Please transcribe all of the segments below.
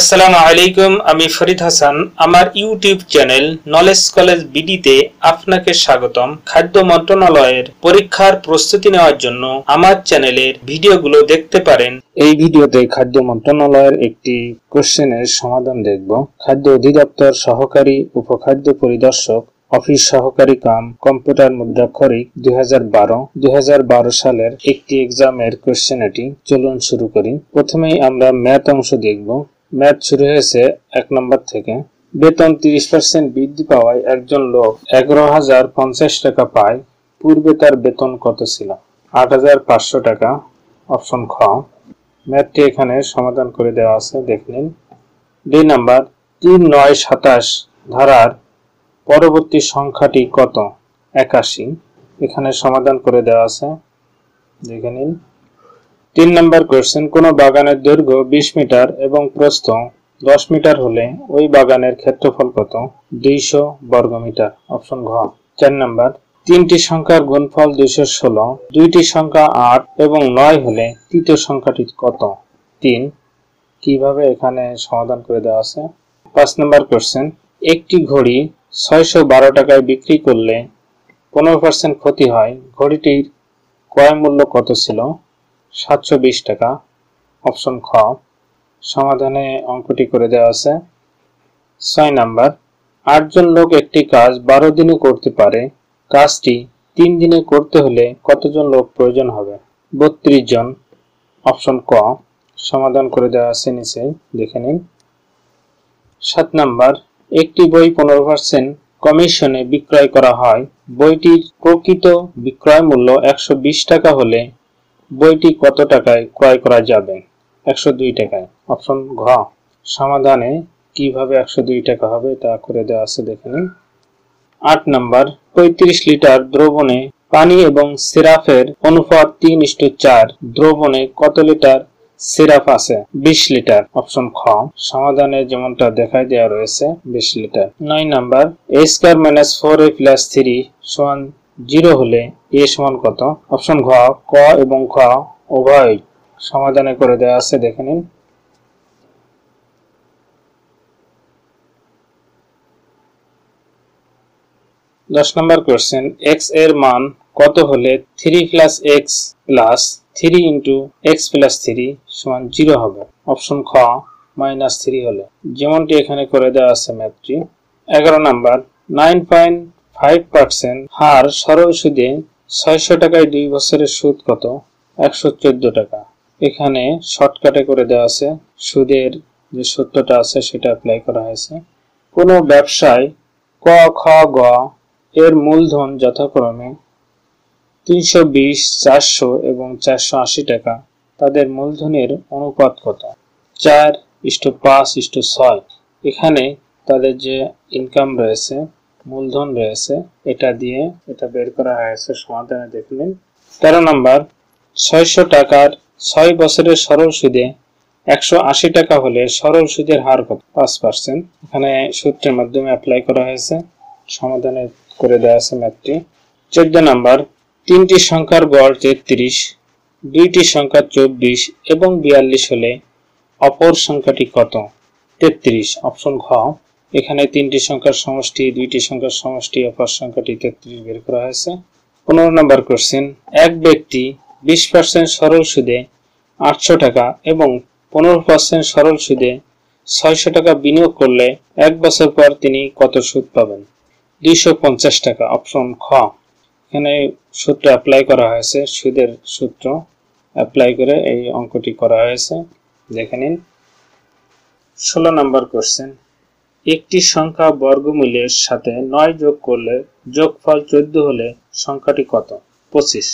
আসসালামু আলাইকুম আমি ফরিদ হাসান আমার ইউটিউব চ্যানেল নলেজ কলেজ বিডিতে আপনাকে স্বাগতম খাদ্য মন্ত্রণালয়ের পরীক্ষার প্রস্তুতি নেওয়ার জন্য আমার চ্যানেলের ভিডিওগুলো দেখতে পারেন এই ভিডিওতে খাদ্য মন্ত্রণালয়ের একটি কোশ্চেনের সমাধান দেখব খাদ্য অধিদপ্তর সহকারী উপখাদ্য পরিদর্শক অফিস সহকারী কাম কম্পিউটার খরিক দুই হাজার বারো সালের একটি এক্সামের কোশ্চেন এটি চলুন শুরু করি প্রথমেই আমরা ম্যাথ অংশ দেখব ম্যাচ শুরু হয়েছে এক নম্বর থেকে বেতন তিরিশ পার্সেন্ট বৃদ্ধি পাওয়ায় একজন লোক এগারো হাজার পঞ্চাশ টাকা পায় পূর্বে তার বেতন কত ছিল আট হাজার পাঁচশো টাকা অপশন খ ম্যাথটি এখানে সমাধান করে দেওয়া আছে দেখে নিন দুই নাম্বার তিন নয় সাতাশ ধারার পরবর্তী সংখ্যাটি কত একাশি এখানে সমাধান করে দেওয়া আছে দেখে নিন তিন নম্বর কোয়েশ্চেন কোনো বাগানের দৈর্ঘ্য বিশ মিটার এবং প্রস্থ দশ মিটার হলে ওই বাগানের ক্ষেত্রফল কত দুইশো বর্গ মিটার অপশন ঘ চার নম্বর তিনটি সংখ্যার গুণফল দুইশো ষোলো দুইটি সংখ্যা আট এবং নয় হলে তৃতীয় সংখ্যাটি কত তিন কিভাবে এখানে সমাধান করে দেওয়া আছে পাঁচ নম্বর কোয়েশ্চেন একটি ঘড়ি ছয়শো বারো টাকায় বিক্রি করলে পনেরো পার্সেন্ট ক্ষতি হয় ঘড়িটির ক্রয় মূল্য কত ছিল সাতশো টাকা অপশন খ সমাধানে অঙ্কটি করে দেওয়া আছে ছয় নাম্বার আটজন লোক একটি কাজ বারো দিনে করতে পারে কাজটি তিন দিনে করতে হলে কতজন লোক প্রয়োজন হবে বত্রিশ জন অপশন ক সমাধান করে দেওয়া আছে নিচে দেখে নিন সাত নাম্বার একটি বই পনেরো পার্সেন্ট কমিশনে বিক্রয় করা হয় বইটির প্রকৃত বিক্রয় মূল্য একশো টাকা হলে বইটি কত টাকায় ক্রয় করা যাবে একশো দুই টাকায় অপশন ঘ সমাধানে কিভাবে একশো দুই টাকা হবে তা করে দেওয়া আছে দেখে নিন আট নম্বর পঁয়ত্রিশ লিটার দ্রবণে পানি এবং সিরাপের অনুপাত তিন ইস্টু চার দ্রবণে কত লিটার সিরাপ আছে বিশ লিটার অপশন খ সমাধানে যেমনটা দেখায় দেওয়া রয়েছে বিশ লিটার নয় number A square minus four A plus three সমান জিরো হলে এ সমান কত অপশন ঘ ক এবং খ উভয় সমাধানে করে দেওয়া আছে দেখে নিন দশ নম্বর কোয়েশ্চেন এক্স এর মান কত হলে three plus X plus three into X plus three সমান জিরো হবে অপশন খ মাইনাস থ্রি হলে যেমনটি এখানে করে দেওয়া আছে ম্যাথটি এগারো number nine point five percent হার সরল সুদে ছয়শো টাকায় দুই বছরের সুদ কত একশো চোদ্দ টাকা এখানে শর্টকাটে করে দেওয়া আছে সুদের যে সূত্রটা আছে সেটা অ্যাপ্লাই করা হয়েছে কোনো ব্যবসায় ক খ গ এর মূলধন যথাক্রমে তিনশো বিশ চারশো এবং চারশো আশি টাকা তাদের মূলধনের অনুপাত কত চার ইস্টু পাঁচ ইস্টু ছয় এখানে তাদের যে ইনকাম রয়েছে মূলধন রয়েছে এটা দিয়ে এটা বের করা হয়েছে সমাধানে দেখে নিন তেরো নম্বর ছয়শো টাকার ছয় বছরের সরল সুদে একশো আশি টাকা হলে সরল সুদের হার কত পাঁচ পার্সেন্ট এখানে সূত্রের মাধ্যমে অ্যাপ্লাই করা হয়েছে সমাধানে করে দেওয়া আছে ম্যাথটি চোদ্দ নম্বর তিনটি সংখ্যার গড় তেত্রিশ দুইটি সংখ্যা চব্বিশ এবং বিয়াল্লিশ হলে অপর সংখ্যাটি কত তেত্রিশ অপশন ঘ এখানে তিনটি সংখ্যার সমষ্টি দুইটি সংখ্যার সমষ্টি অপর সংখ্যাটি তেত্রিশ বের করা হয়েছে পনেরো নম্বর কোশ্চেন এক ব্যক্তি বিশ পার্সেন্ট সরল সুদে আটশো টাকা এবং পনেরো পার্সেন্ট সরল সুদে ছয়শো টাকা বিনিয়োগ করলে এক বছর পর তিনি কত সুদ পাবেন দুইশো পঞ্চাশ টাকা অপশন খ এখানে সূত্র অ্যাপ্লাই করা হয়েছে সুদের সূত্র অ্যাপ্লাই করে এই অঙ্কটি করা হয়েছে দেখে নিন ষোলো নম্বর কোশ্চেন একটি সংখ্যা বর্গমূলের সাথে নয় যোগ করলে যোগফল চোদ্দ হলে সংখ্যাটি কত পঁচিশ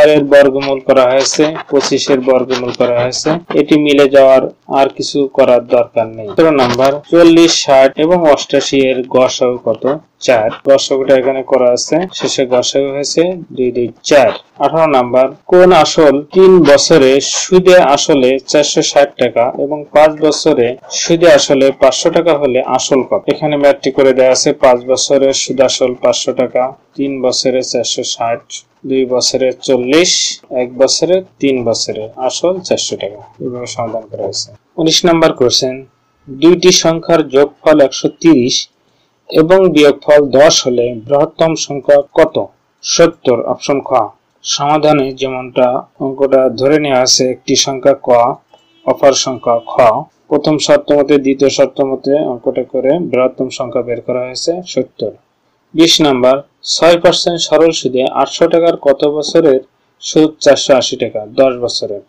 এর বর্গমূল করা হয়েছে পঁচিশের বর্গমূল করা হয়েছে এটি মিলে যাওয়ার আর কিছু করার দরকার নেই তেরো নাম্বার চল্লিশ ষাট এবং অষ্টাশি এর গসাগু কত চার গসাগুটা এখানে করা আছে শেষে গসাগু হয়েছে দুই দুই চার আঠারো নাম্বার কোন আসল তিন বছরে সুদে আসলে চারশো ষাট টাকা এবং পাঁচ বছরে সুদে আসলে পাঁচশো টাকা হলে আসল কত এখানে ম্যাটটি করে দেওয়া আছে পাঁচ বছরের সুদ আসল পাঁচশো টাকা তিন বছরে চারশো ষাট দুই বছরে চল্লিশ এক বছরে তিন বছরে আসল চারশো টাকা এভাবে সমাধান করা হয়েছে উনিশ নম্বর কোয়েশ্চেন দুইটি সংখ্যার যোগফল একশো তিরিশ এবং বিয়োগফল দশ হলে বৃহত্তম সংখ্যা কত সত্তর অপশন খ সমাধানে যেমনটা অঙ্কটা ধরে নেওয়া আছে একটি সংখ্যা ক অপর সংখ্যা খ প্রথম শর্ত মতে দ্বিতীয় শর্ত মতে অঙ্কটা করে বৃহত্তম সংখ্যা বের করা হয়েছে সত্তর বিশ নাম্বার ছয় পার্সেন্ট সরল সুদে আটশো টাকার কত বছরের সুদ চারশো আশি টাকা দশ বছরের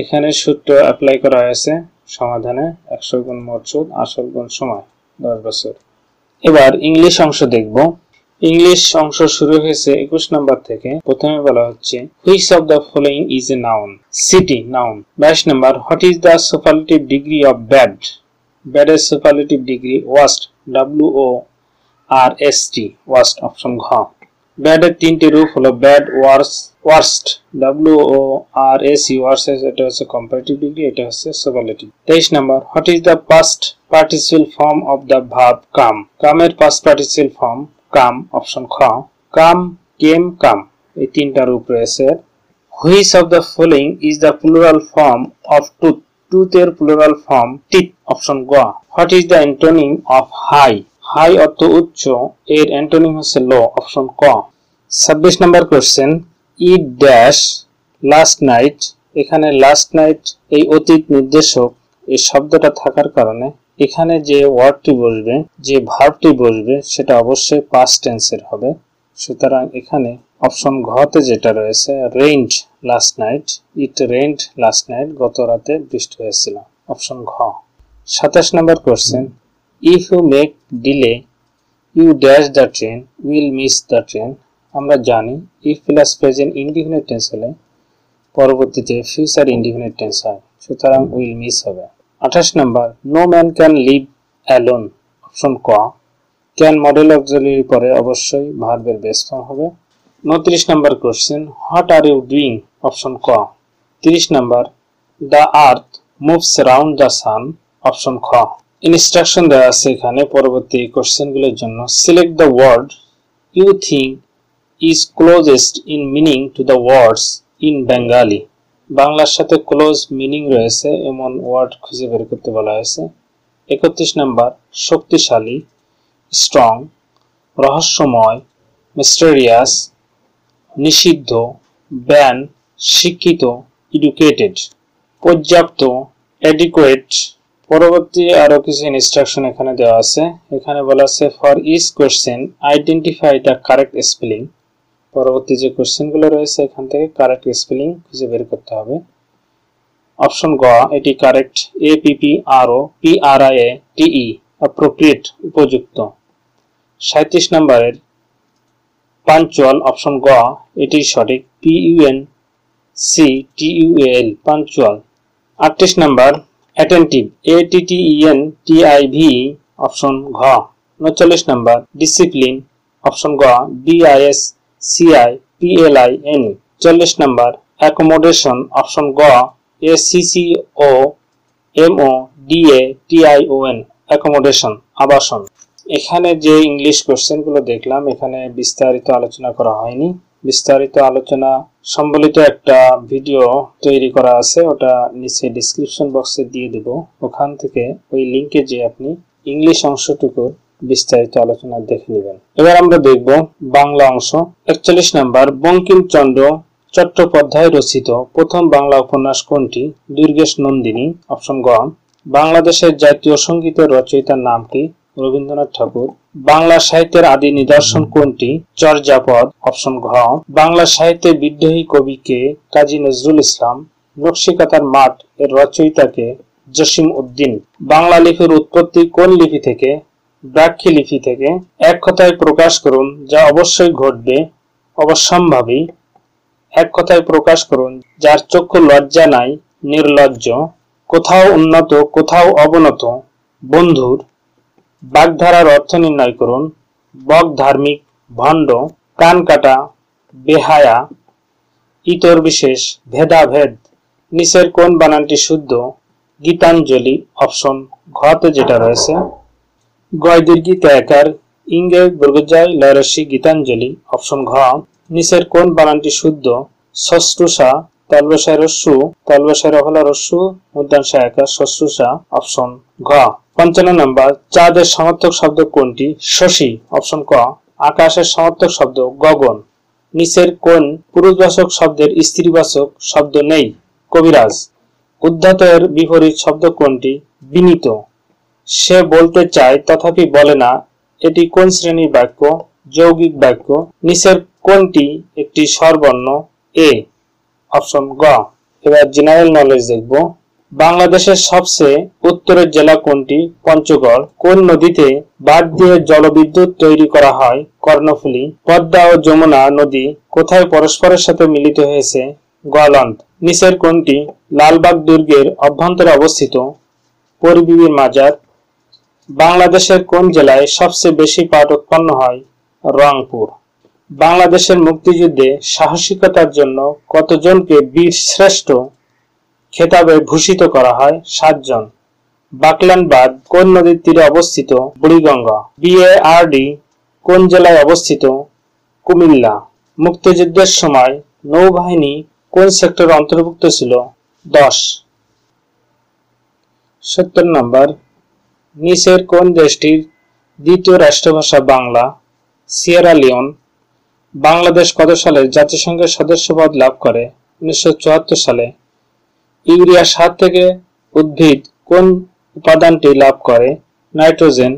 এখানে সুদটা অ্যাপ্লাই করা হয়েছে সমাধানে একশো গুণ মোট সুদ আসল গুণ সময় দশ বছর এবার ইংলিশ অংশ দেখব ইংলিশ অংশ শুরু হয়েছে একুশ নাম্বার থেকে প্রথমে বলা হচ্ছে which of the following is a noun city noun বাইশ number what is the superlative degree of bad ব্যাডের superlative degree worst W O R S T worst option ঘ ব্যাডের তিনটি রূপ হলো bad worse worst W O R S U worse এটা হচ্ছে comparative degree এটা হচ্ছে সুপারলেটিভ তেইশ number what is the past participle form of the verb come কামের পাস্ট পার্টিসিপাল ফর্ম কাম অপশন খ কাম কেম কাম এই তিনটা রূপ রয়েছে which of the following is the plural form of tooth টুথের প্লুরাল ফর্ম টিথ অপশন গ what is the antonym of high high অর্থ উচ্চ এর অ্যান্টোনিম হচ্ছে লো অপশন ক ছাব্বিশ number question eat dash last night এখানে লাস্ট নাইট এই অতীত নির্দেশক এই শব্দটা থাকার কারণে এখানে যে ওয়ার্ডটি বসবে যে ভার্বটি বসবে সেটা অবশ্যই পাস্ট টেন্সের হবে সুতরাং এখানে অপশন ঘতে যেটা রয়েছে rained last night it rained last night গত রাতে বৃষ্টি হয়েছিল অপশন ঘ সাতাশ number question if you make delay you dash the train will miss the train আমরা জানি if plus present indefinite tense হলে পরবর্তীতে ফিউচার ইনডিফিনিট টেন্স হয় সুতরাং উইল মিস হবে আঠাশ number no man can live alone option ক can modal auxiliary পরে অবশ্যই ভার্বের ব্যস্ত হবে নত্রিশ number question what are you doing option ক তিরিশ number the earth moves round the sun option খ ইনস্ট্রাকশন দেওয়া আছে এখানে পরবর্তী কোশ্চেনগুলোর জন্য select the word you think is closest in meaning to the words in Bengali বাংলার সাথে ক্লোজ মিনিং রয়েছে এমন ওয়ার্ড খুঁজে বের করতে বলা হয়েছে একত্রিশ নাম্বার শক্তিশালী স্ট্রং রহস্যময় মিস্টেরিয়াস নিষিদ্ধ ব্যান শিক্ষিত এডুকেটেড পর্যাপ্ত অ্যাডিকুয়েট পরবর্তী আরো কিছু ইনস্ট্রাকশন এখানে দেওয়া আছে এখানে বলা আছে for each question identify the correct spelling পরবর্তী যে গুলো রয়েছে এখান থেকে কারেক্ট স্পেলিং খুঁজে বের করতে হবে অপশন গ এটি correct A P P R O P R I A T E appropriate উপযুক্ত সাঁত্রিশ নম্বরের পাঞ্চুয়াল অপশন গ এটি সঠিক P U N C T U L punctual আটত্রিশ number attentive A T T E N T I V option ঘ উনচল্লিশ নাম্বার ডিসিপ্লিন অপশন গ ডিআইএস সিআই পিএলআই এন চল্লিশ নাম্বার অ্যাকোমোডেশন অপশন গ A C C O M O D A T I O N accommodation আবাসন এখানে যে English কোশ্চেনগুলো দেখলাম এখানে বিস্তারিত আলোচনা করা হয়নি বিস্তারিত আলোচনা সম্বলিত একটা ভিডিও তৈরি করা আছে ওটা নিচে ডিসক্রিপশন বক্সে দিয়ে দেব ওখান থেকে ওই লিঙ্কে যে আপনি ইংলিশ অংশটুকু বিস্তারিত আলোচনা দেখে নেবেন এবার আমরা দেখব বাংলা অংশ একচল্লিশ নাম্বার বঙ্কিমচন্দ্র চট্টোপাধ্যায় রচিত প্রথম বাংলা উপন্যাস কোনটি দুর্গেশ নন্দিনী অপশন গ বাংলাদেশের জাতীয় সঙ্গীতের রচয়িতার নাম কি রবীন্দ্রনাথ ঠাকুর বাংলা সাহিত্যের আদি নিদর্শন কোনটি চর্যাপদ অপশন ঘ বাংলা সাহিত্যে বিদ্রোহী কবিকে কাজী নজরুল ইসলাম নকশিকাতার মাঠ এর রচয়িতাকে জসিম উদ্দিন বাংলা লিপির উৎপত্তি কোন লিপি থেকে ব্রাক্ষী লিপি থেকে এক কথায় প্রকাশ করুন যা অবশ্যই ঘটবে অবশ্যম্ভাবী এক কথায় প্রকাশ করুন যার চক্ষু লজ্জা নাই নির্লজ্জ কোথাও উন্নত কোথাও অবনত বন্ধুর বাগধারার অর্থ নির্ণয় করুন বক ধার্মিক ভণ্ড কানকাটা বেহায়া ইতর বিশেষ ভেদাভেদ নিচের কোন বানানটি শুদ্ধ গীতাঞ্জলি অপশন ঘতে যেটা রয়েছে গয় গীতা ত্যাকার ইঙ্গে বর্গজয় লয়রসি গীতাঞ্জলি অপশন ঘ নিচের কোন বানানটি শুদ্ধ শশ্রুষা তলবসায় রস্যু তলবসায় রহলা রস্যু উদ্যানসায় একা শশ্রুষা অপশন ঘ পঞ্চান্ন নম্বর চাঁদের সমর্থক শব্দ কোনটি শশী অপশন ক আকাশের সমর্থক শব্দ গগন নিচের কোন পুরুষবাসক শব্দের স্ত্রীবাচক শব্দ নেই কবিরাজ উদ্ধাতের বিপরীত শব্দ কোনটি বিনীত সে বলতে চায় তথাপি বলে না এটি কোন শ্রেণীর বাক্য যৌগিক বাক্য নিচের কোনটি একটি সর্বর্ণ এ অপশন গ এবার জেনারেল নলেজ দেখব বাংলাদেশের সবচেয়ে উত্তরের জেলা কোনটি পঞ্চগড় কোন নদীতে বাদ দিয়ে জলবিদ্যুৎ তৈরি করা হয় কর্ণফুলী পদ্মা ও যমুনা নদী কোথায় পরস্পরের সাথে মিলিত হয়েছে গলন্দ নিচের কোনটি লালবাগ দুর্গের অভ্যন্তরে অবস্থিত পরিবিবির মাজার বাংলাদেশের কোন জেলায় সবচেয়ে বেশি পাট উৎপন্ন হয় রংপুর বাংলাদেশের মুক্তিযুদ্ধে সাহসিকতার জন্য কতজনকে বীর শ্রেষ্ঠ খেতাবে ভূষিত করা হয় সাতজন বাকলানবাদ কোন নদীর তীরে অবস্থিত বুড়িগঙ্গা বিএআরডি কোন জেলায় অবস্থিত কুমিল্লা মুক্তিযুদ্ধের সময় নৌবাহিনী কোন সেক্টর অন্তর্ভুক্ত ছিল দশ সত্তর নম্বর নিচের কোন দেশটির দ্বিতীয় রাষ্ট্রভাষা বাংলা সিয়েরা লিওন বাংলাদেশ কত সালে জাতিসংঘের সদস্যপদ লাভ করে উনিশশো সালে ইউরিয়া সার থেকে উদ্ভিদ কোন উপাদানটি লাভ করে নাইট্রোজেন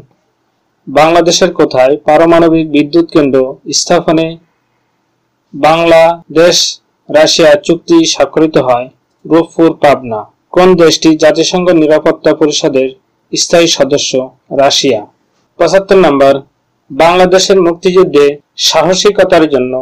বাংলাদেশের কোথায় পারমাণবিক বিদ্যুৎ কেন্দ্র স্থাপনে বাংলাদেশ রাশিয়া চুক্তি স্বাক্ষরিত হয় রূপপুর পাবনা কোন দেশটি জাতিসংঘ নিরাপত্তা পরিষদের স্থায়ী সদস্য রাশিয়া পঁচাত্তর নম্বর বাংলাদেশের মুক্তিযুদ্ধে সাহসিকতার জন্য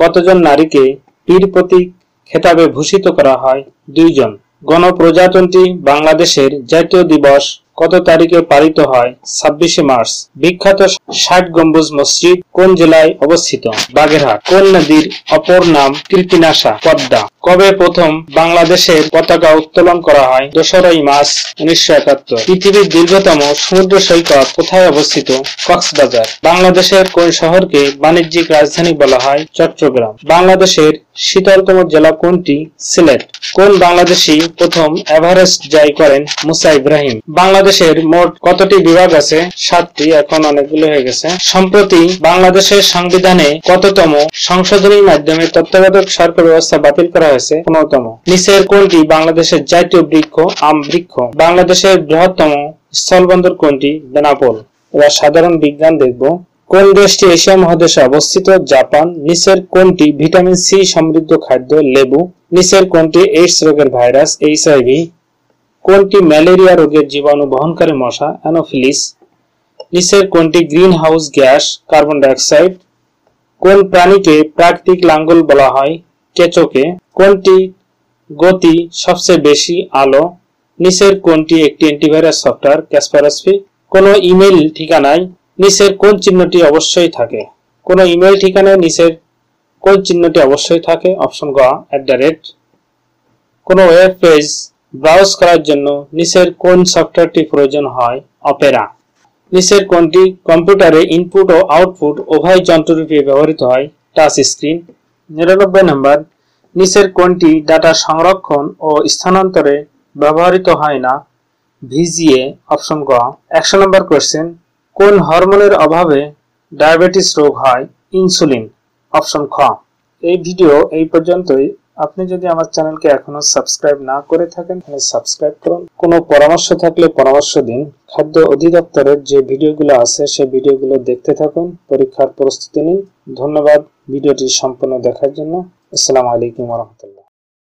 কতজন নারীকে বীর প্রতীক খেতাবে ভূষিত করা হয় দুইজন গণপ্রজাতন্ত্রী বাংলাদেশের জাতীয় দিবস কত তারিখে পালিত হয় ছাব্বিশে মার্চ বিখ্যাত ষাট গম্বুজ মসজিদ কোন জেলায় অবস্থিত বাগেরহাট কোন নদীর অপর নাম কীর্তিনাশা পদ্মা কবে প্রথম বাংলাদেশের পতাকা উত্তোলন করা হয় দোসরাই মার্চ উনিশশো একাত্তর পৃথিবীর দীর্ঘতম সমুদ্র সৈকত কোথায় অবস্থিত কক্সবাজার বাংলাদেশের কোন শহরকে বাণিজ্যিক রাজধানী বলা হয় চট্টগ্রাম বাংলাদেশের শীতলতম জেলা কোনটি সিলেট কোন বাংলাদেশি প্রথম এভারেস্ট জয় করেন মুসা ইব্রাহিম বাংলাদেশের মোট কতটি বিভাগ আছে সাতটি এখন অনেকগুলো হয়ে গেছে সম্প্রতি বাংলাদেশের সংবিধানে কততম সংশোধনীর মাধ্যমে তত্ত্বাবধায়ক সরকার ব্যবস্থা বাতিল করা হয়েছে পনেরোতম নিচের কোনটি বাংলাদেশের জাতীয় বৃক্ষ আম বৃক্ষ বাংলাদেশের বৃহত্তম স্থলবন্দর কোনটি বেনাপোল এবার সাধারণ বিজ্ঞান দেখব কোন দেশটি এশিয়া মহাদেশে অবস্থিত জাপান নিচের কোনটি ভিটামিন সি সমৃদ্ধ খাদ্য লেবু নিচের কোনটি এইডস রোগের ভাইরাস এইচআইভি কোনটি ম্যালেরিয়া রোগের জীবাণু বহনকারী মশা অ্যানোফিলিস নিচের কোনটি greenhouse gas carbon dioxide কোন প্রাণীকে প্রাকৃতিক লাঙ্গল বলা হয় কেচোকে কোনটি গতি সবচেয়ে বেশি আলো নিচের কোনটি একটি অ্যান্টিভাইরাস সফটওয়্যার ক্যাসপারাসফি কোনো ইমেল ঠিকানায় নিচের কোন চিহ্নটি অবশ্যই থাকে কোন ইমেল ঠিকানায় নিচের কোন চিহ্নটি অবশ্যই থাকে অপশন গ অ্যাট দ্য রেট কোন ওয়েব পেজ ব্রাউজ করার জন্য নিচের কোন সফটওয়্যারটি প্রয়োজন হয় অপেরা নিচের কোনটি কম্পিউটারে ইনপুট ও আউটপুট উভয় যন্ত্ররূপে ব্যবহৃত হয় টাচ স্ক্রিন নিরানব্বই নম্বর নিচের কোনটি ডাটা সংরক্ষণ ও স্থানান্তরে ব্যবহৃত হয় না ভিজিএ অপশন গ একশো নম্বর কোয়েশ্চেন কোন হরমোনের অভাবে ডায়াবেটিস রোগ হয় ইনসুলিন অপশন খ এই ভিডিও এই পর্যন্তই আপনি যদি আমার চ্যানেলকে এখনো সাবস্ক্রাইব না করে থাকেন তাহলে সাবস্ক্রাইব করুন কোনো পরামর্শ থাকলে পরামর্শ দিন খাদ্য অধিদপ্তরের যে ভিডিওগুলো আছে সেই ভিডিওগুলো দেখতে থাকুন পরীক্ষার প্রস্তুতি নিন ধন্যবাদ ভিডিওটি সম্পূর্ণ দেখার জন্য আসসালামু আলাইকুম রহমতুল্লাহ